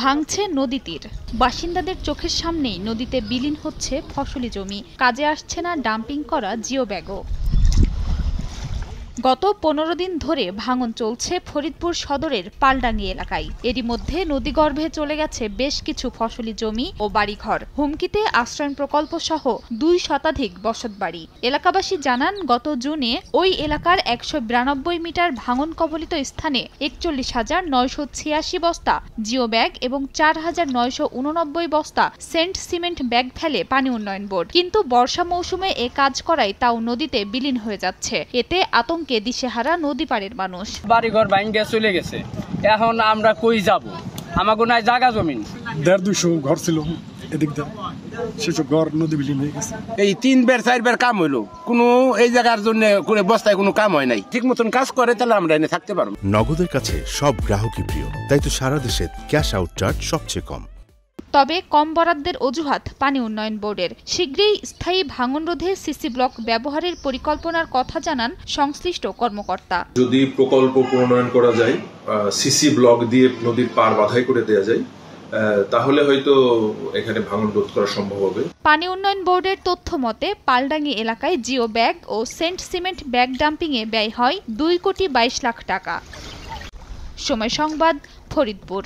ভাঙছে নদী তীর বাসিন্দাদের চোখের সামনেই নদীতে বিলীন হচ্ছে ফসলি জমি কাজে আসছে না ডাম্পিং করা জিও ব্যাগও গত পনেরো দিন ধরে ভাঙন চলছে ফরিদপুর সদরের পালডাঙ্গি এলাকায় এরই মধ্যে নদীগর্ভে চলে গেছে বেশ কিছু ফসলি জমি ও বাড়িঘর হুমকিতে আশ্রয়ন প্রকল্প সহ দুই শতাধিক বসতবাড়ি এলাকাবাসী জানান গত জুনে ওই এলাকার একশো বিরানব্বই মিটার ভাঙন কবলিত স্থানে একচল্লিশ হাজার নয়শো ছিয়াশি বস্তা জিও ব্যাগ এবং চার হাজার নয়শো উননব্বই বস্তা সেন্ট সিমেন্ট ব্যাগ ফেলে পানি উন্নয়ন বোর্ড কিন্তু বর্ষা মৌসুমে এ কাজ করায় তাও নদীতে বিলীন হয়ে যাচ্ছে এতে আতঙ্ক থেকে দিশেহারা নদী পাড়ের মানুষ বাড়িঘর ভাঙ্গে চলে গেছে এখন আমরা কই যাব আমাগো নাই জাগা জমিন দেড় দুশো ঘর ছিল এদিক দিয়ে সেসব ঘর নদী বিলীন হয়ে গেছে এই তিনবার বের কাম হইলো কোনো এই জায়গার জন্য কোনো বস্তায় কোনো কাম হয় নাই ঠিক মতন কাজ করে তাহলে আমরা এনে থাকতে পারবো নগদের কাছে সব গ্রাহকই প্রিয় তাই তো সারা দেশে ক্যাশ আউট চার্জ সবচেয়ে কম তবে কম বরাদ্দের অজুহাত পানি উন্নয়ন বোর্ডের শীঘ্রই স্থায়ী ভাঙন রোধে সিসি ব্লক ব্যবহারের পরিকল্পনার কথা জানান সংশ্লিষ্ট কর্মকর্তা যদি প্রকল্প প্রণয়ন করা যায় সিসি ব্লক দিয়ে নদীর পার বাধাই করে দেওয়া যায় তাহলে হয়তো এখানে ভাঙন রোধ করা সম্ভব হবে পানি উন্নয়ন বোর্ডের তথ্য মতে পালডাঙ্গি এলাকায় জিও ব্যাগ ও সেন্ট সিমেন্ট ব্যাগ ডাম্পিংয়ে ব্যয় হয় দুই কোটি বাইশ লাখ টাকা সময় সংবাদ ফরিদপুর